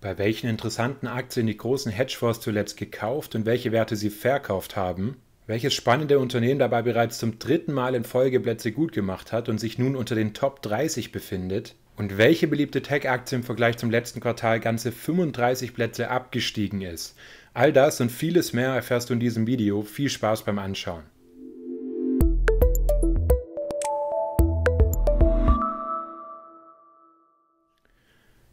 bei welchen interessanten Aktien die großen Hedgefonds zuletzt gekauft und welche Werte sie verkauft haben, welches spannende Unternehmen dabei bereits zum dritten Mal in Folge Plätze gut gemacht hat und sich nun unter den Top 30 befindet und welche beliebte Tech-Aktie im Vergleich zum letzten Quartal ganze 35 Plätze abgestiegen ist. All das und vieles mehr erfährst du in diesem Video. Viel Spaß beim Anschauen.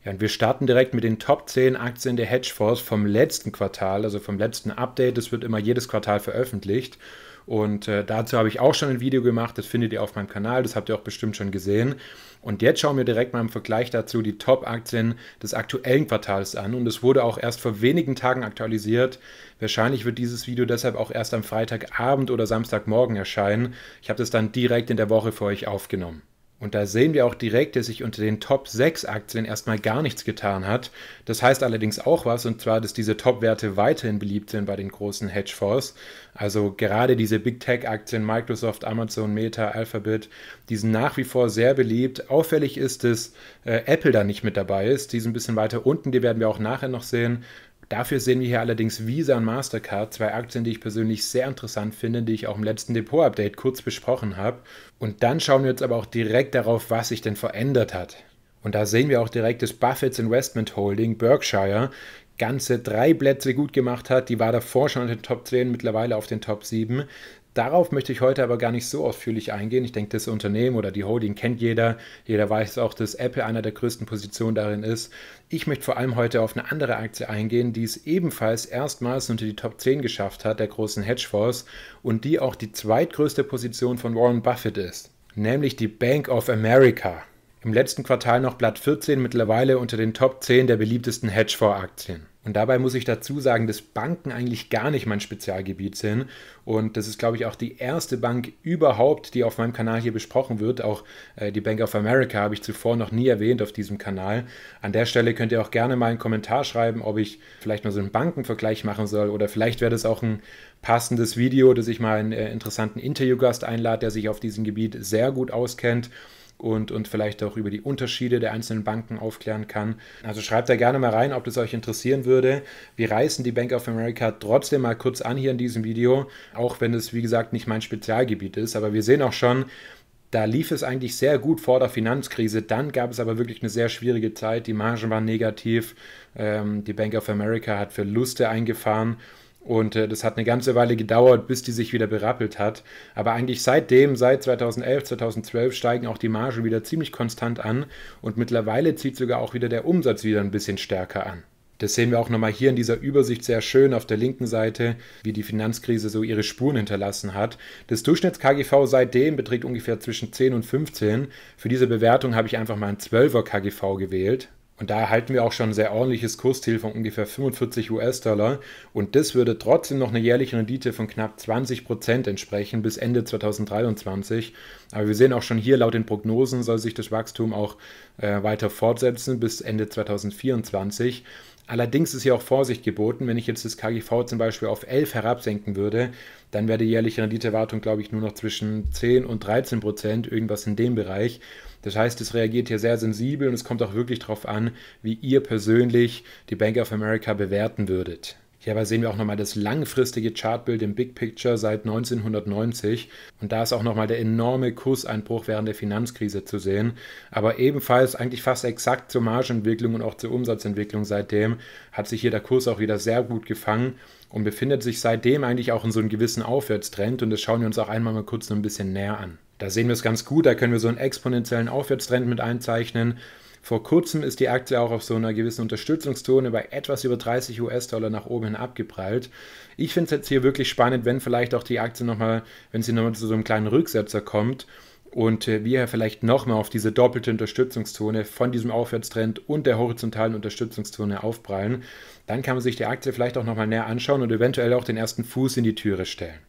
Ja, und wir starten direkt mit den Top 10 Aktien der Hedgefonds vom letzten Quartal, also vom letzten Update. Das wird immer jedes Quartal veröffentlicht. Und äh, dazu habe ich auch schon ein Video gemacht, das findet ihr auf meinem Kanal, das habt ihr auch bestimmt schon gesehen. Und jetzt schauen wir direkt mal im Vergleich dazu die Top-Aktien des aktuellen Quartals an. Und es wurde auch erst vor wenigen Tagen aktualisiert. Wahrscheinlich wird dieses Video deshalb auch erst am Freitagabend oder Samstagmorgen erscheinen. Ich habe das dann direkt in der Woche für euch aufgenommen. Und da sehen wir auch direkt, dass sich unter den Top 6 Aktien erstmal gar nichts getan hat. Das heißt allerdings auch was, und zwar, dass diese Top-Werte weiterhin beliebt sind bei den großen Hedgefonds. Also gerade diese Big Tech-Aktien, Microsoft, Amazon, Meta, Alphabet, die sind nach wie vor sehr beliebt. Auffällig ist, dass äh, Apple da nicht mit dabei ist. Die sind ein bisschen weiter unten, die werden wir auch nachher noch sehen. Dafür sehen wir hier allerdings Visa und Mastercard, zwei Aktien, die ich persönlich sehr interessant finde, die ich auch im letzten Depot-Update kurz besprochen habe. Und dann schauen wir jetzt aber auch direkt darauf, was sich denn verändert hat. Und da sehen wir auch direkt, dass Buffett's Investment Holding, Berkshire, ganze drei Plätze gut gemacht hat. Die war davor schon in den Top 10, mittlerweile auf den Top 7. Darauf möchte ich heute aber gar nicht so ausführlich eingehen. Ich denke, das Unternehmen oder die Holding kennt jeder. Jeder weiß auch, dass Apple einer der größten Positionen darin ist. Ich möchte vor allem heute auf eine andere Aktie eingehen, die es ebenfalls erstmals unter die Top 10 geschafft hat, der großen Hedgefonds, und die auch die zweitgrößte Position von Warren Buffett ist, nämlich die Bank of America. Im letzten Quartal noch Blatt 14 mittlerweile unter den Top 10 der beliebtesten Hedgefonds-Aktien. Und dabei muss ich dazu sagen, dass Banken eigentlich gar nicht mein Spezialgebiet sind. Und das ist, glaube ich, auch die erste Bank überhaupt, die auf meinem Kanal hier besprochen wird. Auch äh, die Bank of America habe ich zuvor noch nie erwähnt auf diesem Kanal. An der Stelle könnt ihr auch gerne mal einen Kommentar schreiben, ob ich vielleicht mal so einen Bankenvergleich machen soll. Oder vielleicht wäre das auch ein passendes Video, dass ich mal einen äh, interessanten Interviewgast einlade, der sich auf diesem Gebiet sehr gut auskennt und, und vielleicht auch über die Unterschiede der einzelnen Banken aufklären kann. Also schreibt da gerne mal rein, ob das euch interessieren würde. Wir reißen die Bank of America trotzdem mal kurz an hier in diesem Video, auch wenn es wie gesagt nicht mein Spezialgebiet ist, aber wir sehen auch schon, da lief es eigentlich sehr gut vor der Finanzkrise. Dann gab es aber wirklich eine sehr schwierige Zeit. Die Margen waren negativ. Ähm, die Bank of America hat Verluste eingefahren. Und äh, das hat eine ganze Weile gedauert, bis die sich wieder berappelt hat. Aber eigentlich seitdem, seit 2011, 2012, steigen auch die Margen wieder ziemlich konstant an. Und mittlerweile zieht sogar auch wieder der Umsatz wieder ein bisschen stärker an. Das sehen wir auch nochmal hier in dieser Übersicht sehr schön auf der linken Seite, wie die Finanzkrise so ihre Spuren hinterlassen hat. Das Durchschnitts-KGV seitdem beträgt ungefähr zwischen 10 und 15. Für diese Bewertung habe ich einfach mal ein 12er KGV gewählt. Und da erhalten wir auch schon ein sehr ordentliches Kursziel von ungefähr 45 US-Dollar. Und das würde trotzdem noch eine jährliche Rendite von knapp 20 Prozent entsprechen bis Ende 2023. Aber wir sehen auch schon hier, laut den Prognosen soll sich das Wachstum auch äh, weiter fortsetzen bis Ende 2024. Allerdings ist hier auch Vorsicht geboten. Wenn ich jetzt das KGV zum Beispiel auf 11 herabsenken würde, dann wäre die jährliche Renditeerwartung, glaube ich, nur noch zwischen 10 und 13 Prozent, irgendwas in dem Bereich. Das heißt, es reagiert hier sehr sensibel und es kommt auch wirklich darauf an, wie ihr persönlich die Bank of America bewerten würdet. Hierbei sehen wir auch nochmal das langfristige Chartbild im Big Picture seit 1990 und da ist auch nochmal der enorme Kurseinbruch während der Finanzkrise zu sehen, aber ebenfalls eigentlich fast exakt zur Margenentwicklung und auch zur Umsatzentwicklung seitdem hat sich hier der Kurs auch wieder sehr gut gefangen und befindet sich seitdem eigentlich auch in so einem gewissen Aufwärtstrend und das schauen wir uns auch einmal mal kurz noch ein bisschen näher an. Da sehen wir es ganz gut, da können wir so einen exponentiellen Aufwärtstrend mit einzeichnen vor kurzem ist die Aktie auch auf so einer gewissen Unterstützungszone bei etwas über 30 US-Dollar nach oben hin abgeprallt. Ich finde es jetzt hier wirklich spannend, wenn vielleicht auch die Aktie nochmal, wenn sie nochmal zu so einem kleinen Rücksetzer kommt und äh, wir vielleicht nochmal auf diese doppelte Unterstützungszone von diesem Aufwärtstrend und der horizontalen Unterstützungszone aufprallen, dann kann man sich die Aktie vielleicht auch nochmal näher anschauen und eventuell auch den ersten Fuß in die Türe stellen.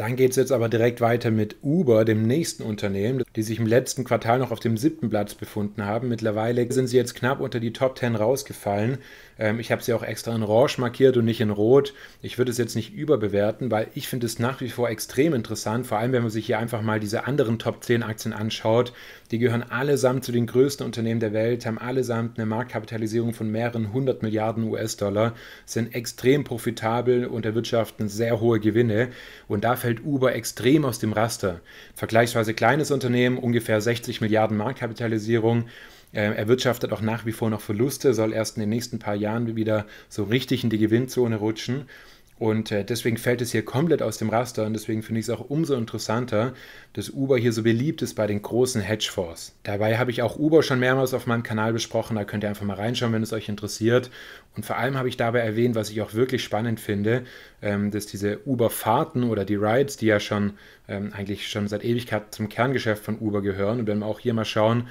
Dann geht es jetzt aber direkt weiter mit Uber, dem nächsten Unternehmen, die sich im letzten Quartal noch auf dem siebten Platz befunden haben. Mittlerweile sind sie jetzt knapp unter die Top 10 rausgefallen. Ähm, ich habe sie auch extra in Orange markiert und nicht in Rot. Ich würde es jetzt nicht überbewerten, weil ich finde es nach wie vor extrem interessant, vor allem wenn man sich hier einfach mal diese anderen Top 10 Aktien anschaut, die gehören allesamt zu den größten Unternehmen der Welt, haben allesamt eine Marktkapitalisierung von mehreren hundert Milliarden US-Dollar, sind extrem profitabel und erwirtschaften sehr hohe Gewinne. Und da fällt Uber extrem aus dem Raster. Vergleichsweise kleines Unternehmen, ungefähr 60 Milliarden Marktkapitalisierung. Äh, er wirtschaftet auch nach wie vor noch Verluste, soll erst in den nächsten paar Jahren wieder so richtig in die Gewinnzone rutschen. Und äh, deswegen fällt es hier komplett aus dem Raster und deswegen finde ich es auch umso interessanter, dass Uber hier so beliebt ist bei den großen Hedgefonds. Dabei habe ich auch Uber schon mehrmals auf meinem Kanal besprochen, da könnt ihr einfach mal reinschauen, wenn es euch interessiert. Und vor allem habe ich dabei erwähnt, was ich auch wirklich spannend finde, ähm, dass diese Uber-Fahrten oder die Rides, die ja schon ähm, eigentlich schon seit Ewigkeit zum Kerngeschäft von Uber gehören, und wenn wir auch hier mal schauen,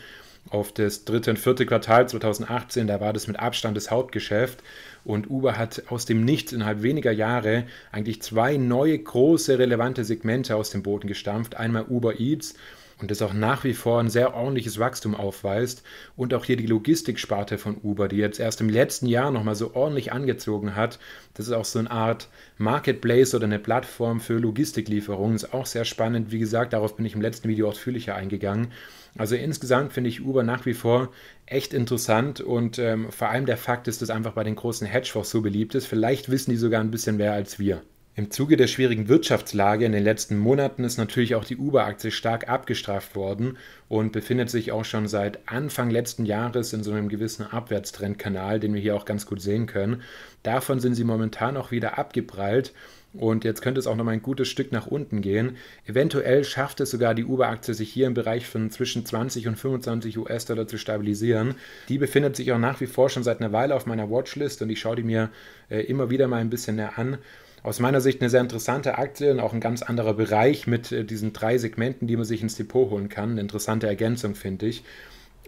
auf das dritte und vierte Quartal 2018, da war das mit Abstand das Hauptgeschäft. Und Uber hat aus dem Nichts innerhalb weniger Jahre eigentlich zwei neue große relevante Segmente aus dem Boden gestampft. Einmal Uber Eats und das auch nach wie vor ein sehr ordentliches Wachstum aufweist und auch hier die Logistiksparte von Uber, die jetzt erst im letzten Jahr nochmal so ordentlich angezogen hat. Das ist auch so eine Art Marketplace oder eine Plattform für Logistiklieferungen. Ist auch sehr spannend. Wie gesagt, darauf bin ich im letzten Video ausführlicher eingegangen. Also insgesamt finde ich Uber nach wie vor echt interessant und ähm, vor allem der Fakt ist, dass einfach bei den großen Hedgefonds so beliebt ist. Vielleicht wissen die sogar ein bisschen mehr als wir. Im Zuge der schwierigen Wirtschaftslage in den letzten Monaten ist natürlich auch die Uber-Aktie stark abgestraft worden und befindet sich auch schon seit Anfang letzten Jahres in so einem gewissen Abwärtstrendkanal, den wir hier auch ganz gut sehen können. Davon sind sie momentan auch wieder abgeprallt und jetzt könnte es auch noch mal ein gutes Stück nach unten gehen. Eventuell schafft es sogar die Uber-Aktie, sich hier im Bereich von zwischen 20 und 25 US-Dollar zu stabilisieren. Die befindet sich auch nach wie vor schon seit einer Weile auf meiner Watchlist und ich schaue die mir äh, immer wieder mal ein bisschen näher an aus meiner Sicht eine sehr interessante Aktie und auch ein ganz anderer Bereich mit äh, diesen drei Segmenten, die man sich ins Depot holen kann. Eine interessante Ergänzung, finde ich.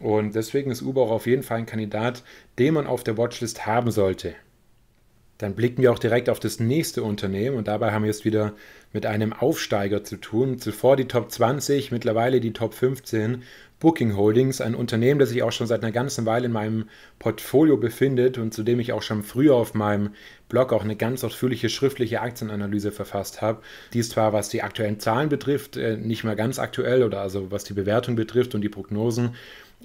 Und deswegen ist Uber auch auf jeden Fall ein Kandidat, den man auf der Watchlist haben sollte. Dann blicken wir auch direkt auf das nächste Unternehmen und dabei haben wir es wieder mit einem Aufsteiger zu tun. Zuvor die Top 20, mittlerweile die Top 15. Booking Holdings, ein Unternehmen, das sich auch schon seit einer ganzen Weile in meinem Portfolio befindet und zu dem ich auch schon früher auf meinem Blog auch eine ganz ausführliche schriftliche Aktienanalyse verfasst habe. Die ist zwar, was die aktuellen Zahlen betrifft, äh, nicht mehr ganz aktuell oder also was die Bewertung betrifft und die Prognosen,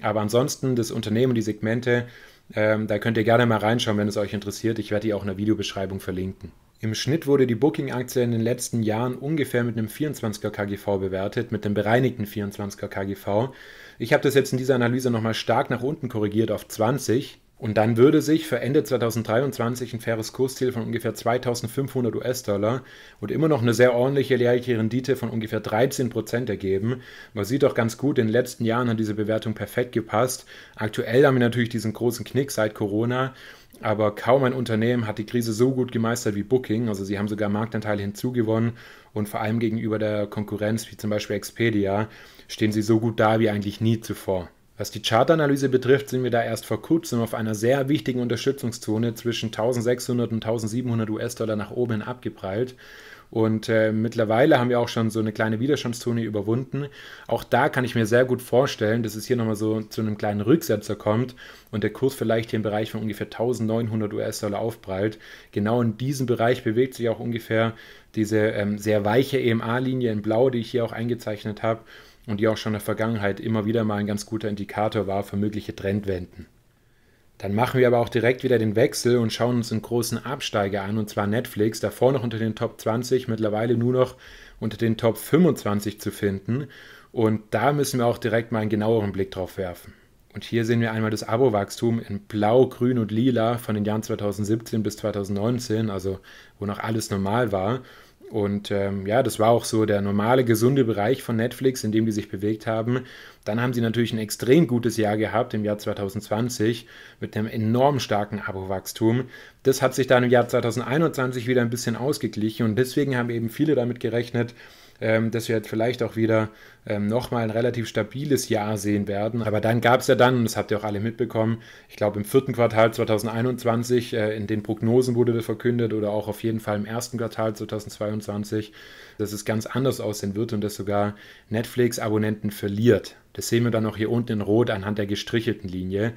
aber ansonsten das Unternehmen, die Segmente, ähm, da könnt ihr gerne mal reinschauen, wenn es euch interessiert. Ich werde die auch in der Videobeschreibung verlinken. Im Schnitt wurde die Booking-Aktie in den letzten Jahren ungefähr mit einem 24er KGV bewertet, mit dem bereinigten 24er KGV. Ich habe das jetzt in dieser Analyse nochmal stark nach unten korrigiert auf 20. Und dann würde sich für Ende 2023 ein faires Kursziel von ungefähr 2500 US-Dollar und immer noch eine sehr ordentliche jährliche Rendite von ungefähr 13 Prozent ergeben. Man sieht doch ganz gut, in den letzten Jahren hat diese Bewertung perfekt gepasst. Aktuell haben wir natürlich diesen großen Knick seit Corona. Aber kaum ein Unternehmen hat die Krise so gut gemeistert wie Booking. Also sie haben sogar Marktanteile hinzugewonnen und vor allem gegenüber der Konkurrenz wie zum Beispiel Expedia stehen sie so gut da wie eigentlich nie zuvor. Was die Chartanalyse betrifft, sind wir da erst vor kurzem auf einer sehr wichtigen Unterstützungszone zwischen 1600 und 1700 US-Dollar nach oben abgeprallt. Und äh, mittlerweile haben wir auch schon so eine kleine Widerstandszone überwunden. Auch da kann ich mir sehr gut vorstellen, dass es hier nochmal so zu einem kleinen Rücksetzer kommt und der Kurs vielleicht hier im Bereich von ungefähr 1900 US-Dollar aufprallt. Genau in diesem Bereich bewegt sich auch ungefähr diese ähm, sehr weiche EMA-Linie in Blau, die ich hier auch eingezeichnet habe und die auch schon in der Vergangenheit immer wieder mal ein ganz guter Indikator war für mögliche Trendwenden. Dann machen wir aber auch direkt wieder den Wechsel und schauen uns einen großen Absteiger an, und zwar Netflix, davor noch unter den Top 20, mittlerweile nur noch unter den Top 25 zu finden. Und da müssen wir auch direkt mal einen genaueren Blick drauf werfen. Und hier sehen wir einmal das Abowachstum in Blau, Grün und Lila von den Jahren 2017 bis 2019, also wo noch alles normal war. Und ähm, ja, das war auch so der normale, gesunde Bereich von Netflix, in dem die sich bewegt haben. Dann haben sie natürlich ein extrem gutes Jahr gehabt im Jahr 2020 mit einem enorm starken Abowachstum. Das hat sich dann im Jahr 2021 wieder ein bisschen ausgeglichen und deswegen haben eben viele damit gerechnet, ähm, dass wir jetzt vielleicht auch wieder ähm, nochmal ein relativ stabiles Jahr sehen werden. Aber dann gab es ja dann, und das habt ihr auch alle mitbekommen, ich glaube im vierten Quartal 2021, äh, in den Prognosen wurde das verkündet oder auch auf jeden Fall im ersten Quartal 2022, dass es ganz anders aussehen wird und dass sogar Netflix Abonnenten verliert. Das sehen wir dann auch hier unten in Rot anhand der gestrichelten Linie.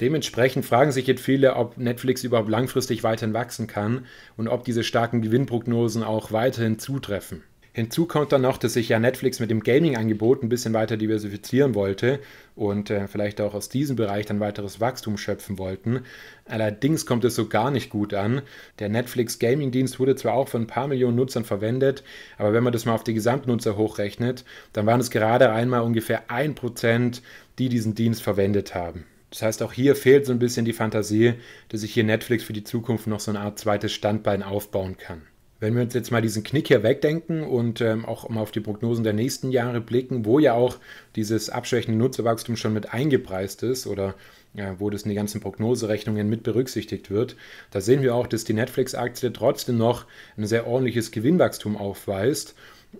Dementsprechend fragen sich jetzt viele, ob Netflix überhaupt langfristig weiterhin wachsen kann und ob diese starken Gewinnprognosen auch weiterhin zutreffen. Hinzu kommt dann noch, dass sich ja Netflix mit dem Gaming-Angebot ein bisschen weiter diversifizieren wollte und äh, vielleicht auch aus diesem Bereich dann weiteres Wachstum schöpfen wollten. Allerdings kommt es so gar nicht gut an. Der Netflix Gaming-Dienst wurde zwar auch von ein paar Millionen Nutzern verwendet, aber wenn man das mal auf die Gesamtnutzer hochrechnet, dann waren es gerade einmal ungefähr 1%, die diesen Dienst verwendet haben. Das heißt, auch hier fehlt so ein bisschen die Fantasie, dass ich hier Netflix für die Zukunft noch so eine Art zweites Standbein aufbauen kann wenn wir uns jetzt mal diesen Knick hier wegdenken und ähm, auch mal auf die Prognosen der nächsten Jahre blicken, wo ja auch dieses abschwächende Nutzerwachstum schon mit eingepreist ist oder ja, äh, wo das in die ganzen Prognoserechnungen mit berücksichtigt wird, da sehen wir auch, dass die Netflix-Aktie trotzdem noch ein sehr ordentliches Gewinnwachstum aufweist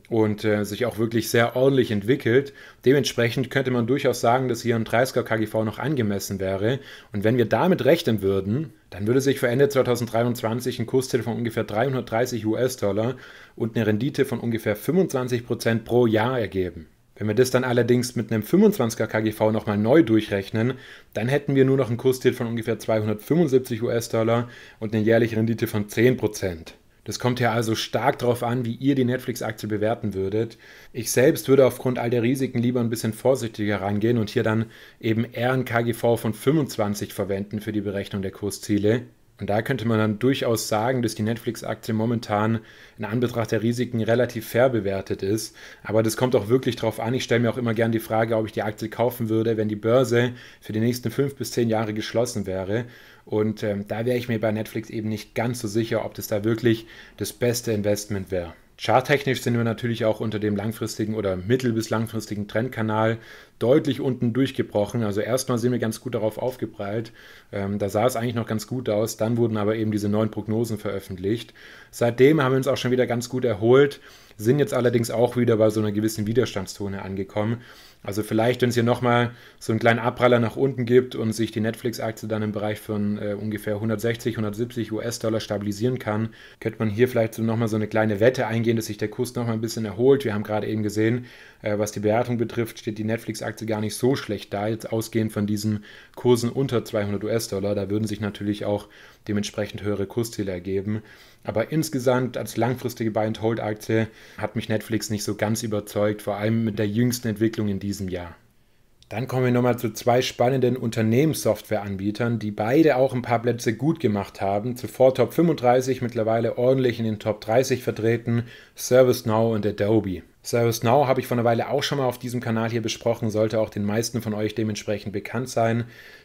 und äh, sich auch wirklich sehr ordentlich entwickelt. Dementsprechend könnte man durchaus sagen, dass hier ein 30er KGV noch angemessen wäre. Und wenn wir damit rechnen würden, dann würde sich für Ende 2023 ein Kursziel von ungefähr 330 US-Dollar und eine Rendite von ungefähr 25% pro Jahr ergeben. Wenn wir das dann allerdings mit einem 25er KGV nochmal neu durchrechnen, dann hätten wir nur noch ein Kursziel von ungefähr 275 US-Dollar und eine jährliche Rendite von 10%. Das kommt ja also stark darauf an, wie ihr die Netflix-Aktie bewerten würdet. Ich selbst würde aufgrund all der Risiken lieber ein bisschen vorsichtiger rangehen und hier dann eben eher ein KGV von 25 verwenden für die Berechnung der Kursziele. Und da könnte man dann durchaus sagen, dass die Netflix-Aktie momentan in Anbetracht der Risiken relativ fair bewertet ist. Aber das kommt auch wirklich darauf an. Ich stelle mir auch immer gern die Frage, ob ich die Aktie kaufen würde, wenn die Börse für die nächsten fünf bis zehn Jahre geschlossen wäre. Und ähm, da wäre ich mir bei Netflix eben nicht ganz so sicher, ob das da wirklich das beste Investment wäre. Charttechnisch sind wir natürlich auch unter dem langfristigen oder mittel- bis langfristigen Trendkanal deutlich unten durchgebrochen. Also erstmal sind wir ganz gut darauf aufgeprallt. Ähm, da sah es eigentlich noch ganz gut aus. Dann wurden aber eben diese neuen Prognosen veröffentlicht. Seitdem haben wir uns auch schon wieder ganz gut erholt, sind jetzt allerdings auch wieder bei so einer gewissen Widerstandszone angekommen. Also vielleicht, wenn es hier nochmal so einen kleinen Abpraller nach unten gibt und sich die Netflix-Aktie dann im Bereich von äh, ungefähr 160, 170 US-Dollar stabilisieren kann, könnte man hier vielleicht so nochmal so eine kleine Wette eingehen, dass sich der Kurs nochmal ein bisschen erholt. Wir haben gerade eben gesehen, äh, was die Bewertung betrifft, steht die Netflix-Aktie gar nicht so schlecht da, jetzt ausgehend von diesen Kursen unter 200 US-Dollar. Da würden sich natürlich auch dementsprechend höhere Kursziele ergeben. Aber insgesamt als langfristige Buy-and-Hold-Aktie hat mich Netflix nicht so ganz überzeugt, vor allem mit der jüngsten Entwicklung in diesem Jahr. Dann kommen wir nochmal zu zwei spannenden Unternehmenssoftwareanbietern, die beide auch ein paar Plätze gut gemacht haben. Zuvor Top 35, mittlerweile ordentlich in den Top 30 vertreten, ServiceNow und Adobe. ServiceNow habe ich vor einer Weile auch schon mal auf diesem Kanal hier besprochen, sollte auch den meisten von euch dementsprechend bekannt sein.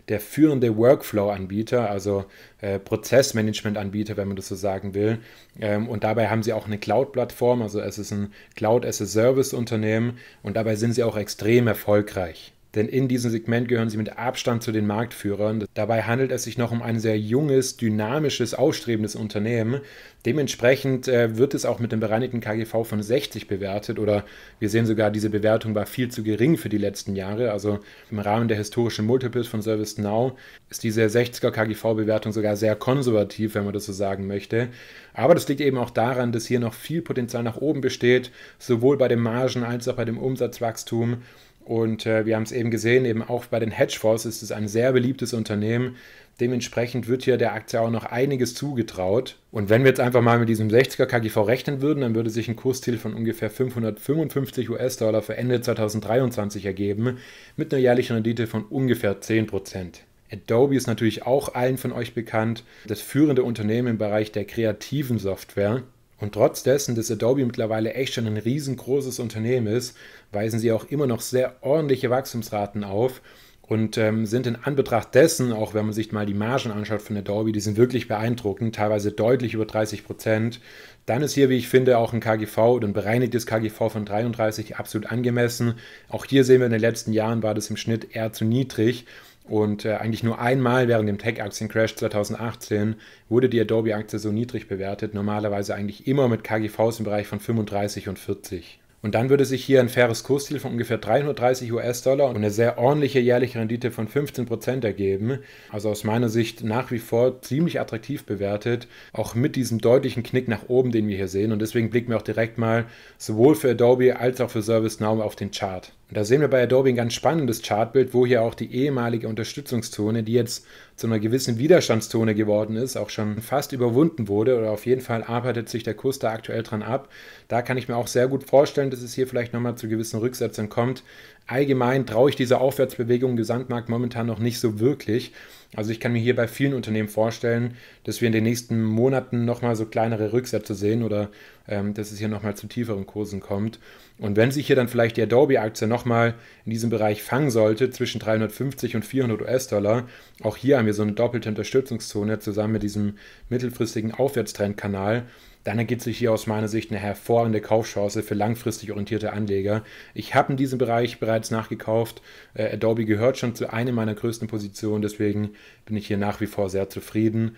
Der führende Workflow-Anbieter, also äh, Prozessmanagement-Anbieter, wenn man das so sagen will. Ähm, und dabei haben sie auch eine Cloud-Plattform, also es ist ein Cloud-as-a-Service-Unternehmen und dabei sind sie auch extrem erfolgreich. Denn in diesem Segment gehören sie mit Abstand zu den Marktführern. Dabei handelt es sich noch um ein sehr junges, dynamisches, ausstrebendes Unternehmen. Dementsprechend äh, wird es auch mit dem bereinigten KGV von 60 bewertet oder wir sehen sogar, diese Bewertung war viel zu gering für die letzten Jahre. Also im Rahmen der historischen Multiples von ServiceNow ist diese 60er KGV-Bewertung sogar sehr konservativ, wenn man das so sagen möchte. Aber das liegt eben auch daran, dass hier noch viel Potenzial nach oben besteht, sowohl bei den Margen als auch bei dem Umsatzwachstum. Und äh, wir haben es eben gesehen, eben auch bei den Hedgefonds ist es ein sehr beliebtes Unternehmen. Dementsprechend wird hier der Aktie auch noch einiges zugetraut. Und wenn wir jetzt einfach mal mit diesem 60er KGV rechnen würden, dann würde sich ein Kursziel von ungefähr 555 US-Dollar für Ende 2023 ergeben, mit einer jährlichen Rendite von ungefähr 10%. Adobe ist natürlich auch allen von euch bekannt, das führende Unternehmen im Bereich der kreativen Software. Und trotz dessen, dass Adobe mittlerweile echt schon ein riesengroßes Unternehmen ist, weisen sie auch immer noch sehr ordentliche Wachstumsraten auf und ähm, sind in Anbetracht dessen, auch wenn man sich mal die Margen anschaut von Adobe, die sind wirklich beeindruckend, teilweise deutlich über 30 Prozent. Dann ist hier, wie ich finde, auch ein KGV oder ein bereinigtes KGV von 33 absolut angemessen. Auch hier sehen wir in den letzten Jahren war das im Schnitt eher zu niedrig. Und äh, eigentlich nur einmal während dem Tech-Aktien-Crash 2018 wurde die Adobe-Aktie so niedrig bewertet, normalerweise eigentlich immer mit KGVs im Bereich von 35 und 40. Und dann würde sich hier ein faires Kursziel von ungefähr 330 US-Dollar und eine sehr ordentliche jährliche Rendite von 15% ergeben. Also aus meiner Sicht nach wie vor ziemlich attraktiv bewertet, auch mit diesem deutlichen Knick nach oben, den wir hier sehen. Und deswegen blicken wir auch direkt mal sowohl für Adobe als auch für ServiceNow auf den Chart. Und da sehen wir bei Adobe ein ganz spannendes Chartbild, wo hier auch die ehemalige Unterstützungszone, die jetzt zu einer gewissen Widerstandszone geworden ist, auch schon fast überwunden wurde oder auf jeden Fall arbeitet sich der Kurs da aktuell dran ab. Da kann ich mir auch sehr gut vorstellen, dass es hier vielleicht nochmal zu gewissen Rücksätzen kommt. Allgemein traue ich dieser Aufwärtsbewegung im Gesamtmarkt momentan noch nicht so wirklich. Also ich kann mir hier bei vielen Unternehmen vorstellen, dass wir in den nächsten Monaten nochmal so kleinere Rücksätze sehen oder ähm, dass es hier nochmal zu tieferen Kursen kommt. Und wenn sich hier dann vielleicht die Adobe-Aktie nochmal in diesem Bereich fangen sollte, zwischen 350 und 400 US-Dollar, auch hier haben wir so eine doppelte Unterstützungszone zusammen mit diesem mittelfristigen Aufwärtstrendkanal dann ergibt sich hier aus meiner Sicht eine hervorragende Kaufchance für langfristig orientierte Anleger. Ich habe in diesem Bereich bereits nachgekauft. Äh, Adobe gehört schon zu einer meiner größten Positionen, deswegen bin ich hier nach wie vor sehr zufrieden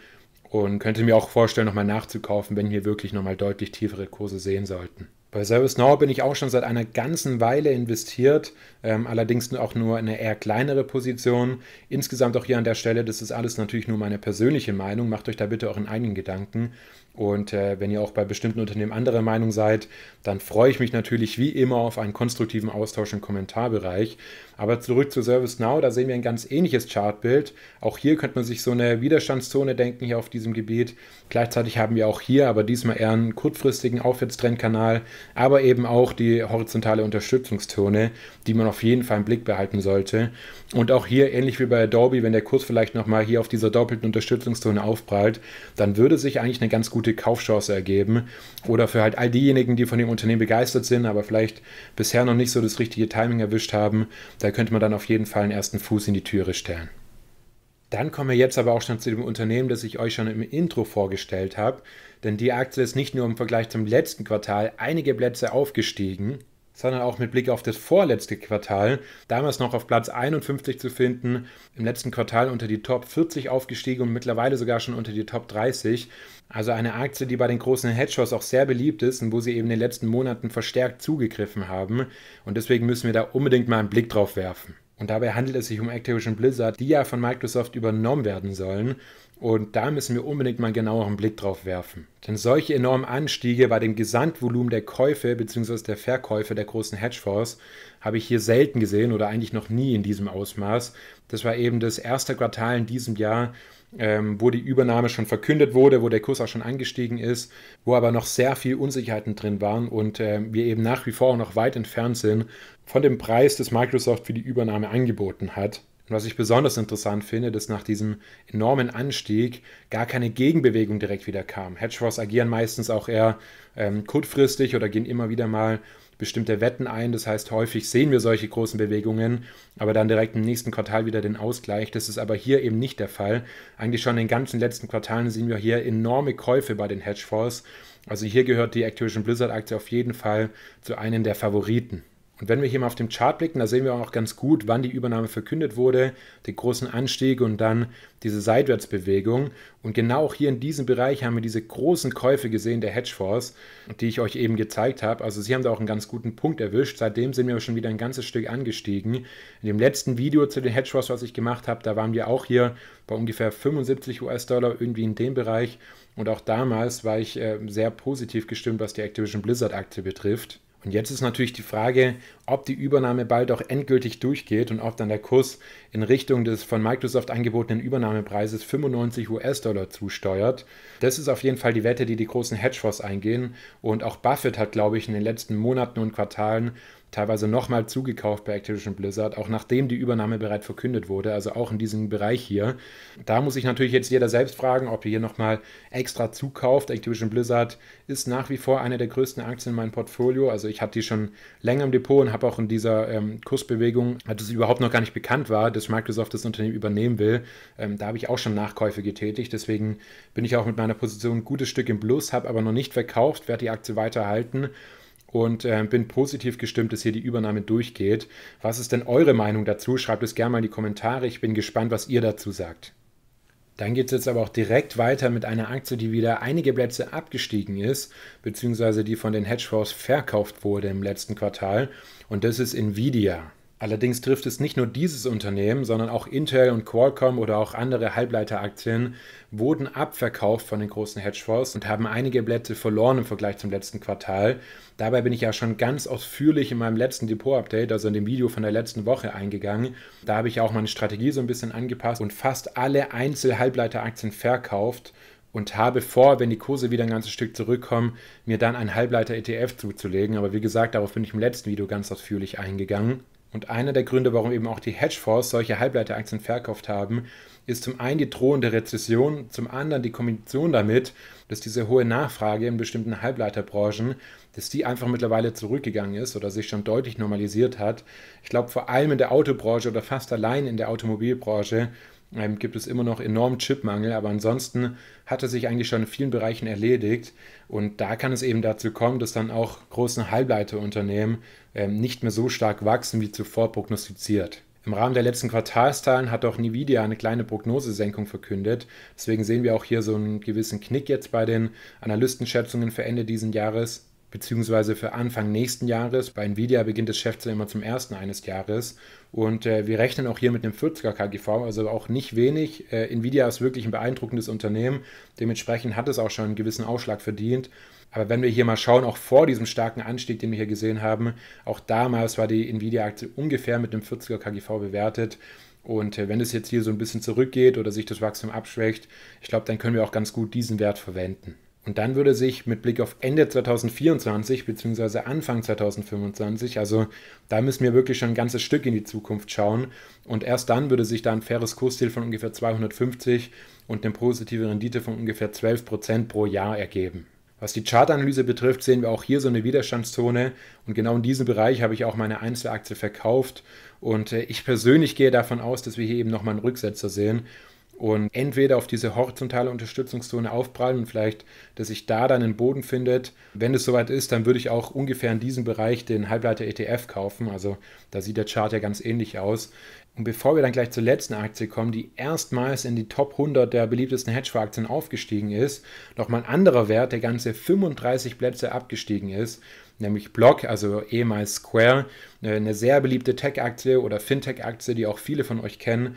und könnte mir auch vorstellen, nochmal nachzukaufen, wenn hier wirklich nochmal deutlich tiefere Kurse sehen sollten. Bei ServiceNow bin ich auch schon seit einer ganzen Weile investiert, ähm, allerdings auch nur in eine eher kleinere Position. Insgesamt auch hier an der Stelle, das ist alles natürlich nur meine persönliche Meinung, macht euch da bitte euren eigenen Gedanken. Und äh, wenn ihr auch bei bestimmten Unternehmen anderer Meinung seid, dann freue ich mich natürlich wie immer auf einen konstruktiven Austausch im Kommentarbereich. Aber zurück zu ServiceNow, da sehen wir ein ganz ähnliches Chartbild. Auch hier könnte man sich so eine Widerstandszone denken, hier auf diesem Gebiet. Gleichzeitig haben wir auch hier aber diesmal eher einen kurzfristigen Aufwärtstrendkanal, aber eben auch die horizontale Unterstützungszone, die man auf jeden Fall im Blick behalten sollte. Und auch hier, ähnlich wie bei Adobe, wenn der Kurs vielleicht nochmal hier auf dieser doppelten Unterstützungszone aufprallt, dann würde sich eigentlich eine ganz gute gute Kaufchance ergeben. Oder für halt all diejenigen, die von dem Unternehmen begeistert sind, aber vielleicht bisher noch nicht so das richtige Timing erwischt haben, da könnte man dann auf jeden Fall einen ersten Fuß in die Türe stellen. Dann kommen wir jetzt aber auch schon zu dem Unternehmen, das ich euch schon im Intro vorgestellt habe. Denn die Aktie ist nicht nur im Vergleich zum letzten Quartal einige Plätze aufgestiegen, sondern auch mit Blick auf das vorletzte Quartal, damals noch auf Platz 51 zu finden, im letzten Quartal unter die Top 40 aufgestiegen und mittlerweile sogar schon unter die Top 30. Also eine Aktie, die bei den großen Hedgehogs auch sehr beliebt ist und wo sie eben in den letzten Monaten verstärkt zugegriffen haben. Und deswegen müssen wir da unbedingt mal einen Blick drauf werfen. Und dabei handelt es sich um Activision Blizzard, die ja von Microsoft übernommen werden sollen. Und da müssen wir unbedingt mal einen genaueren Blick drauf werfen. Denn solche enormen Anstiege bei dem Gesamtvolumen der Käufe bzw. der Verkäufe der großen Hedgefonds habe ich hier selten gesehen oder eigentlich noch nie in diesem Ausmaß. Das war eben das erste Quartal in diesem Jahr, ähm, wo die Übernahme schon verkündet wurde, wo der Kurs auch schon angestiegen ist, wo aber noch sehr viel Unsicherheiten drin waren und äh, wir eben nach wie vor noch weit entfernt sind von dem Preis, das Microsoft für die Übernahme angeboten hat. Und was ich besonders interessant finde, dass nach diesem enormen Anstieg gar keine Gegenbewegung direkt wieder kam. Hedgefonds agieren meistens auch eher ähm, kurzfristig oder gehen immer wieder mal bestimmte Wetten ein. Das heißt, häufig sehen wir solche großen Bewegungen, aber dann direkt im nächsten Quartal wieder den Ausgleich. Das ist aber hier eben nicht der Fall. Eigentlich schon in den ganzen letzten Quartalen sehen wir hier enorme Käufe bei den Hedgefonds. Also hier gehört die Activision Blizzard Aktie auf jeden Fall zu einem der Favoriten. Und wenn wir hier mal auf dem Chart blicken, da sehen wir auch ganz gut, wann die Übernahme verkündet wurde, den großen Anstieg und dann diese Seitwärtsbewegung. Und genau auch hier in diesem Bereich haben wir diese großen Käufe gesehen der Hedgefonds, die ich euch eben gezeigt habe. Also sie haben da auch einen ganz guten Punkt erwischt. Seitdem sind wir schon wieder ein ganzes Stück angestiegen. In dem letzten Video zu den Hedgefonds, was ich gemacht habe, da waren wir auch hier bei ungefähr 75 US-Dollar irgendwie in dem Bereich. Und auch damals war ich äh, sehr positiv gestimmt, was die Activision Blizzard-Aktie betrifft. Und jetzt ist natürlich die Frage, ob die Übernahme bald auch endgültig durchgeht und ob dann der Kurs in Richtung des von Microsoft angebotenen Übernahmepreises 95 US-Dollar zusteuert. Das ist auf jeden Fall die Wette, die die großen Hedgefonds eingehen. Und auch Buffett hat, glaube ich, in den letzten Monaten und Quartalen teilweise nochmal zugekauft bei Activision Blizzard, auch nachdem die Übernahme bereits verkündet wurde, also auch in diesem Bereich hier. Da muss sich natürlich jetzt jeder selbst fragen, ob ihr hier nochmal extra zukauft. Activision Blizzard ist nach wie vor eine der größten Aktien in meinem Portfolio. Also ich hatte die schon länger im Depot und habe auch in dieser ähm, Kursbewegung, als es überhaupt noch gar nicht bekannt war, dass Microsoft das Unternehmen übernehmen will, ähm, da habe ich auch schon Nachkäufe getätigt. Deswegen bin ich auch mit meiner Position ein gutes Stück im Plus, habe aber noch nicht verkauft, werde die Aktie weiter halten und äh, bin positiv gestimmt, dass hier die Übernahme durchgeht. Was ist denn eure Meinung dazu? Schreibt es gerne mal in die Kommentare. Ich bin gespannt, was ihr dazu sagt. Dann geht es jetzt aber auch direkt weiter mit einer Aktie, die wieder einige Plätze abgestiegen ist, beziehungsweise die von den Hedgefonds verkauft wurde im letzten Quartal. Und das ist Nvidia. Allerdings trifft es nicht nur dieses Unternehmen, sondern auch Intel und Qualcomm oder auch andere Halbleiteraktien wurden abverkauft von den großen Hedgefonds und haben einige Plätze verloren im Vergleich zum letzten Quartal. Dabei bin ich ja schon ganz ausführlich in meinem letzten Depot-Update, also in dem Video von der letzten Woche eingegangen. Da habe ich auch meine Strategie so ein bisschen angepasst und fast alle Einzel-Halbleiteraktien verkauft und habe vor, wenn die Kurse wieder ein ganzes Stück zurückkommen, mir dann ein Halbleiter-ETF zuzulegen. Aber wie gesagt, darauf bin ich im letzten Video ganz ausführlich eingegangen. Und einer der Gründe, warum eben auch die Hedgefonds solche Halbleiteraktien verkauft haben, ist zum einen die drohende Rezession, zum anderen die Kombination damit, dass diese hohe Nachfrage in bestimmten Halbleiterbranchen, dass die einfach mittlerweile zurückgegangen ist oder sich schon deutlich normalisiert hat. Ich glaube, vor allem in der Autobranche oder fast allein in der Automobilbranche ähm, gibt es immer noch enormen Chipmangel, aber ansonsten hat es sich eigentlich schon in vielen Bereichen erledigt und da kann es eben dazu kommen, dass dann auch große Halbleiterunternehmen ähm, nicht mehr so stark wachsen wie zuvor prognostiziert. Im Rahmen der letzten Quartalszahlen hat auch Nvidia eine kleine Prognosesenkung verkündet. Deswegen sehen wir auch hier so einen gewissen Knick jetzt bei den Analystenschätzungen für Ende diesen Jahres beziehungsweise für Anfang nächsten Jahres. Bei Nvidia beginnt das Geschäftsjahr immer zum ersten eines Jahres. Und äh, wir rechnen auch hier mit einem 40er KGV, also auch nicht wenig. Äh, Nvidia ist wirklich ein beeindruckendes Unternehmen. Dementsprechend hat es auch schon einen gewissen Ausschlag verdient. Aber wenn wir hier mal schauen, auch vor diesem starken Anstieg, den wir hier gesehen haben, auch damals war die Nvidia-Aktie ungefähr mit einem 40er KGV bewertet. Und äh, wenn es jetzt hier so ein bisschen zurückgeht oder sich das Wachstum abschwächt, ich glaube, dann können wir auch ganz gut diesen Wert verwenden. Und dann würde sich mit Blick auf Ende 2024 bzw. Anfang 2025, also da müssen wir wirklich schon ein ganzes Stück in die Zukunft schauen. Und erst dann würde sich da ein faires Kursziel von ungefähr 250 und eine positive Rendite von ungefähr 12% pro Jahr ergeben. Was die Chartanalyse betrifft, sehen wir auch hier so eine Widerstandszone und genau in diesem Bereich habe ich auch meine Einzelaktie verkauft und äh, ich persönlich gehe davon aus, dass wir hier eben nochmal einen Rücksetzer sehen und entweder auf diese horizontale Unterstützungszone aufprallen und vielleicht, dass sich da dann einen Boden findet. Wenn es soweit ist, dann würde ich auch ungefähr in diesem Bereich den Halbleiter-ETF kaufen. Also da sieht der Chart ja ganz ähnlich aus. Und bevor wir dann gleich zur letzten Aktie kommen, die erstmals in die Top 100 der beliebtesten Hedgefonds-Aktien aufgestiegen ist, nochmal ein anderer Wert, der ganze 35 Plätze abgestiegen ist, nämlich Block, also ehemals Square, äh, eine sehr beliebte Tech-Aktie oder Fintech-Aktie, die auch viele von euch kennen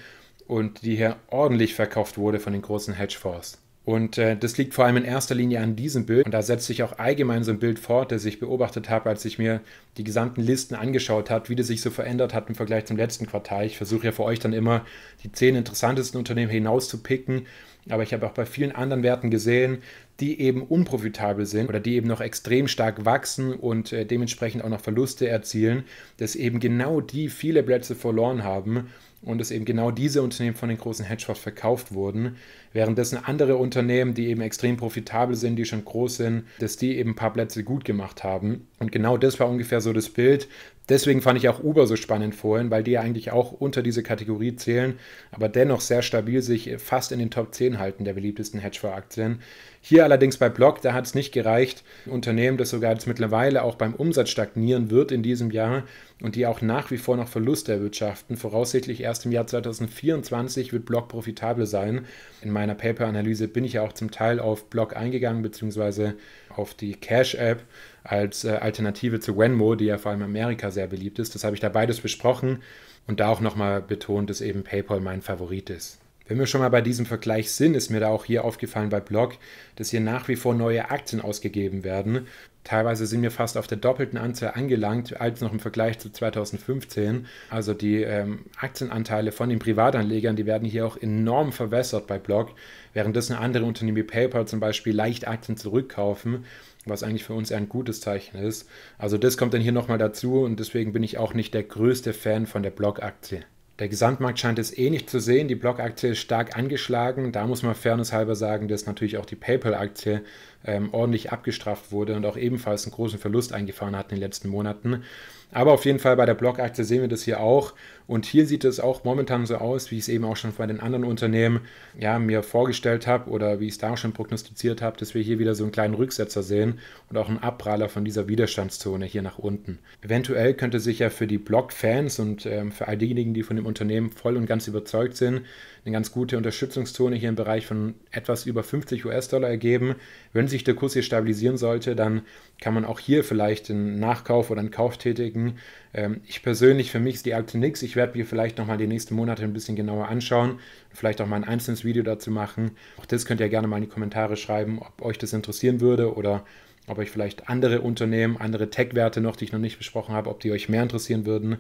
und die hier ordentlich verkauft wurde von den großen Hedgefonds. Und äh, das liegt vor allem in erster Linie an diesem Bild. Und da setzt sich auch allgemein so ein Bild fort, das ich beobachtet habe, als ich mir die gesamten Listen angeschaut habe, wie das sich so verändert hat im Vergleich zum letzten Quartal. Ich versuche ja für euch dann immer die zehn interessantesten Unternehmen hinauszupicken. Aber ich habe auch bei vielen anderen Werten gesehen, die eben unprofitabel sind oder die eben noch extrem stark wachsen und äh, dementsprechend auch noch Verluste erzielen, dass eben genau die viele Plätze verloren haben und dass eben genau diese Unternehmen von den großen Hedgefonds verkauft wurden, währenddessen andere Unternehmen, die eben extrem profitabel sind, die schon groß sind, dass die eben ein paar Plätze gut gemacht haben. Und genau das war ungefähr so das Bild. Deswegen fand ich auch Uber so spannend vorhin, weil die ja eigentlich auch unter diese Kategorie zählen, aber dennoch sehr stabil sich fast in den Top 10 halten der beliebtesten Hedgefonds-Aktien. Hier allerdings bei Block, da hat es nicht gereicht. Unternehmen, das sogar jetzt mittlerweile auch beim Umsatz stagnieren wird in diesem Jahr und die auch nach wie vor noch Verluste erwirtschaften. Voraussichtlich erst im Jahr 2024 wird Block profitabel sein. In meiner Paper-Analyse bin ich ja auch zum Teil auf Block eingegangen, beziehungsweise auf die Cash-App als äh, Alternative zu Wenmo, die ja vor allem in Amerika sehr beliebt ist. Das habe ich da beides besprochen und da auch nochmal betont, dass eben PayPal mein Favorit ist. Wenn wir schon mal bei diesem Vergleich sind, ist mir da auch hier aufgefallen bei Blog, dass hier nach wie vor neue Aktien ausgegeben werden. Teilweise sind wir fast auf der doppelten Anzahl angelangt, als noch im Vergleich zu 2015. Also die ähm, Aktienanteile von den Privatanlegern, die werden hier auch enorm verwässert bei Block, während das eine andere Unternehmen wie PayPal zum Beispiel leicht Aktien zurückkaufen, was eigentlich für uns eher ein gutes Zeichen ist. Also das kommt dann hier nochmal dazu und deswegen bin ich auch nicht der größte Fan von der Block-Aktie. Der Gesamtmarkt scheint es eh nicht zu sehen. Die Blockaktie ist stark angeschlagen. Da muss man Fairness halber sagen, dass natürlich auch die PayPal-Aktie ähm, ordentlich abgestraft wurde und auch ebenfalls einen großen Verlust eingefahren hat in den letzten Monaten. Aber auf jeden Fall bei der Blockaktie sehen wir das hier auch. Und hier sieht es auch momentan so aus, wie ich es eben auch schon bei den anderen Unternehmen ja, mir vorgestellt habe oder wie ich es da auch schon prognostiziert habe, dass wir hier wieder so einen kleinen Rücksetzer sehen und auch einen Abpraller von dieser Widerstandszone hier nach unten. Eventuell könnte sich ja für die Block-Fans und ähm, für all diejenigen, die von dem Unternehmen voll und ganz überzeugt sind, eine ganz gute Unterstützungszone hier im Bereich von etwas über 50 US-Dollar ergeben. Wenn sich der Kurs hier stabilisieren sollte, dann kann man auch hier vielleicht einen Nachkauf oder einen Kauf tätigen. Ähm, ich persönlich, für mich ist die Akte nichts. Ich werde mir vielleicht nochmal die nächsten Monate ein bisschen genauer anschauen, vielleicht auch mal ein einzelnes Video dazu machen. Auch das könnt ihr gerne mal in die Kommentare schreiben, ob euch das interessieren würde oder ob euch vielleicht andere Unternehmen, andere Tech-Werte noch, die ich noch nicht besprochen habe, ob die euch mehr interessieren würden.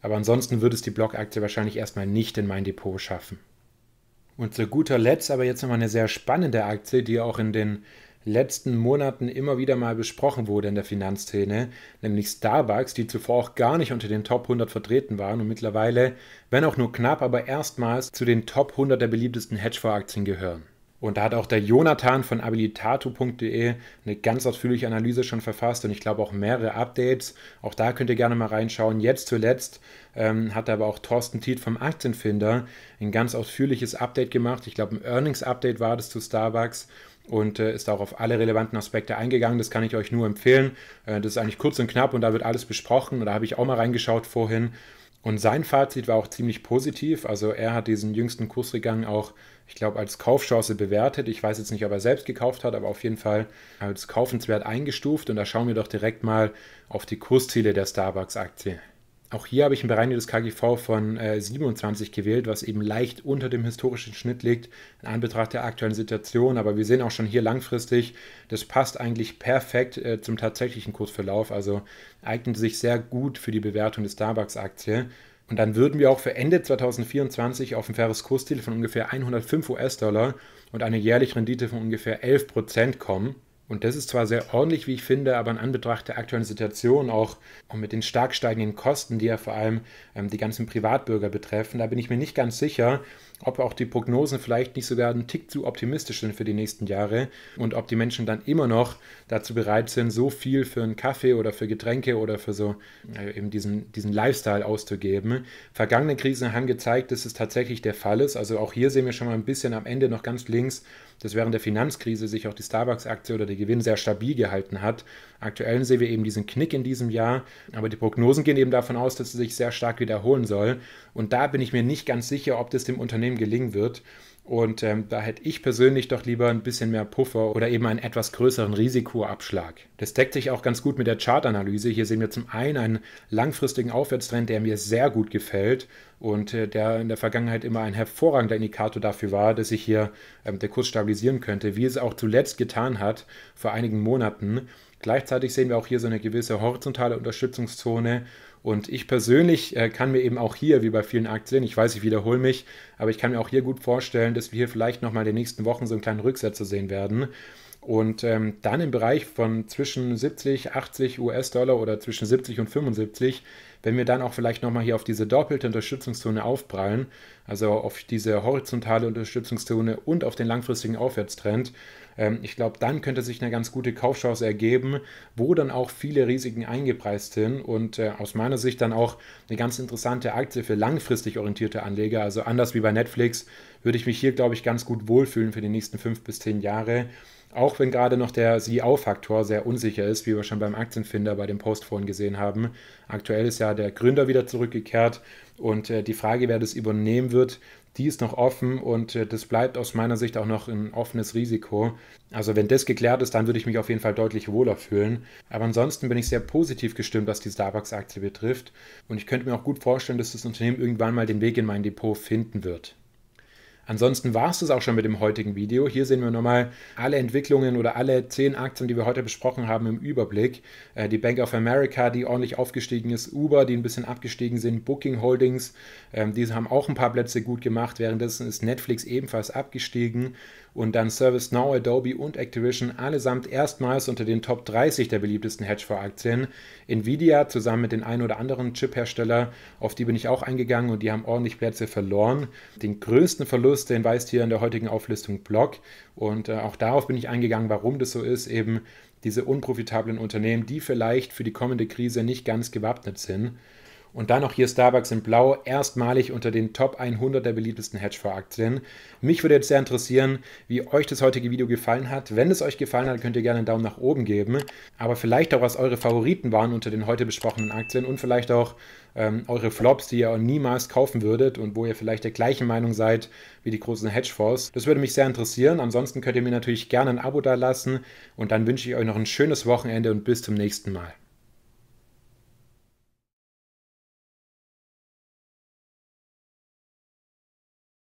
Aber ansonsten würde es die Blockaktie wahrscheinlich erstmal nicht in mein Depot schaffen. Und zu guter Letzt aber jetzt nochmal eine sehr spannende Aktie, die auch in den letzten Monaten immer wieder mal besprochen wurde in der Finanzszene, nämlich Starbucks, die zuvor auch gar nicht unter den Top 100 vertreten waren und mittlerweile, wenn auch nur knapp, aber erstmals zu den Top 100 der beliebtesten Hedgefonds-Aktien gehören. Und da hat auch der Jonathan von abilitato.de eine ganz ausführliche Analyse schon verfasst und ich glaube auch mehrere Updates. Auch da könnt ihr gerne mal reinschauen. Jetzt zuletzt ähm, hat aber auch Thorsten Tiet vom Aktienfinder ein ganz ausführliches Update gemacht. Ich glaube, ein Earnings-Update war das zu Starbucks und äh, ist auch auf alle relevanten Aspekte eingegangen. Das kann ich euch nur empfehlen. Äh, das ist eigentlich kurz und knapp und da wird alles besprochen. Und da habe ich auch mal reingeschaut vorhin. Und sein Fazit war auch ziemlich positiv. Also er hat diesen jüngsten Kursrückgang auch, ich glaube, als Kaufchance bewertet. Ich weiß jetzt nicht, ob er selbst gekauft hat, aber auf jeden Fall als kaufenswert eingestuft. Und da schauen wir doch direkt mal auf die Kursziele der Starbucks-Aktie. Auch hier habe ich ein bereinigtes KGV von äh, 27 gewählt, was eben leicht unter dem historischen Schnitt liegt, in Anbetracht der aktuellen Situation. Aber wir sehen auch schon hier langfristig, das passt eigentlich perfekt äh, zum tatsächlichen Kursverlauf. Also eignet sich sehr gut für die Bewertung der Starbucks-Aktie. Und dann würden wir auch für Ende 2024 auf ein faires Kursziel von ungefähr 105 US-Dollar und eine jährliche Rendite von ungefähr 11% kommen. Und das ist zwar sehr ordentlich, wie ich finde, aber in Anbetracht der aktuellen Situation auch und mit den stark steigenden Kosten, die ja vor allem ähm, die ganzen Privatbürger betreffen, da bin ich mir nicht ganz sicher, ob auch die Prognosen vielleicht nicht sogar einen Tick zu optimistisch sind für die nächsten Jahre und ob die Menschen dann immer noch dazu bereit sind, so viel für einen Kaffee oder für Getränke oder für so äh, eben diesen, diesen Lifestyle auszugeben. Vergangene Krisen haben gezeigt, dass es tatsächlich der Fall ist. Also auch hier sehen wir schon mal ein bisschen am Ende noch ganz links, dass während der Finanzkrise sich auch die Starbucks-Aktie oder der Gewinn sehr stabil gehalten hat. Aktuell sehen wir eben diesen Knick in diesem Jahr, aber die Prognosen gehen eben davon aus, dass es sich sehr stark wiederholen soll. Und da bin ich mir nicht ganz sicher, ob das dem Unternehmen gelingen wird. Und ähm, da hätte ich persönlich doch lieber ein bisschen mehr Puffer oder eben einen etwas größeren Risikoabschlag. Das deckt sich auch ganz gut mit der Chartanalyse. Hier sehen wir zum einen einen langfristigen Aufwärtstrend, der mir sehr gut gefällt und äh, der in der Vergangenheit immer ein hervorragender Indikator dafür war, dass sich hier ähm, der Kurs stabilisieren könnte, wie es auch zuletzt getan hat vor einigen Monaten. Gleichzeitig sehen wir auch hier so eine gewisse horizontale Unterstützungszone. Und ich persönlich äh, kann mir eben auch hier, wie bei vielen Aktien, ich weiß, ich wiederhole mich, aber ich kann mir auch hier gut vorstellen, dass wir hier vielleicht nochmal in den nächsten Wochen so einen kleinen Rücksetzer sehen werden. Und ähm, dann im Bereich von zwischen 70, 80 US-Dollar oder zwischen 70 und 75, wenn wir dann auch vielleicht nochmal hier auf diese doppelte Unterstützungszone aufprallen, also auf diese horizontale Unterstützungszone und auf den langfristigen Aufwärtstrend, ähm, ich glaube, dann könnte sich eine ganz gute Kaufchance ergeben, wo dann auch viele Risiken eingepreist sind und äh, aus meiner Sicht dann auch eine ganz interessante Aktie für langfristig orientierte Anleger. Also anders wie bei Netflix würde ich mich hier, glaube ich, ganz gut wohlfühlen für die nächsten fünf bis zehn Jahre. Auch wenn gerade noch der CEO-Faktor sehr unsicher ist, wie wir schon beim Aktienfinder bei dem Post vorhin gesehen haben. Aktuell ist ja der Gründer wieder zurückgekehrt und äh, die Frage, wer das übernehmen wird, die ist noch offen und äh, das bleibt aus meiner Sicht auch noch ein offenes Risiko. Also wenn das geklärt ist, dann würde ich mich auf jeden Fall deutlich wohler fühlen. Aber ansonsten bin ich sehr positiv gestimmt, was die Starbucks-Aktie betrifft. Und ich könnte mir auch gut vorstellen, dass das Unternehmen irgendwann mal den Weg in mein Depot finden wird. Ansonsten war es das auch schon mit dem heutigen Video. Hier sehen wir nochmal alle Entwicklungen oder alle 10 Aktien, die wir heute besprochen haben, im Überblick. Äh, die Bank of America, die ordentlich aufgestiegen ist, Uber, die ein bisschen abgestiegen sind, Booking Holdings, ähm, die haben auch ein paar Plätze gut gemacht. Währenddessen ist Netflix ebenfalls abgestiegen und dann ServiceNow, Adobe und Activision allesamt erstmals unter den Top 30 der beliebtesten Hedgefonds-Aktien. Nvidia zusammen mit den ein oder anderen Chip-Hersteller, auf die bin ich auch eingegangen und die haben ordentlich Plätze verloren. Den größten Verlust, den weist hier in der heutigen Auflistung Block und äh, auch darauf bin ich eingegangen, warum das so ist, eben diese unprofitablen Unternehmen, die vielleicht für die kommende Krise nicht ganz gewappnet sind. Und dann auch hier Starbucks in Blau, erstmalig unter den Top 100 der beliebtesten Hedgefonds-Aktien. Mich würde jetzt sehr interessieren, wie euch das heutige Video gefallen hat. Wenn es euch gefallen hat, könnt ihr gerne einen Daumen nach oben geben. Aber vielleicht auch, was eure Favoriten waren unter den heute besprochenen Aktien und vielleicht auch ähm, eure Flops, die ihr auch niemals kaufen würdet und wo ihr vielleicht der gleichen Meinung seid wie die großen Hedgefonds. Das würde mich sehr interessieren. Ansonsten könnt ihr mir natürlich gerne ein Abo dalassen und dann wünsche ich euch noch ein schönes Wochenende und bis zum nächsten Mal.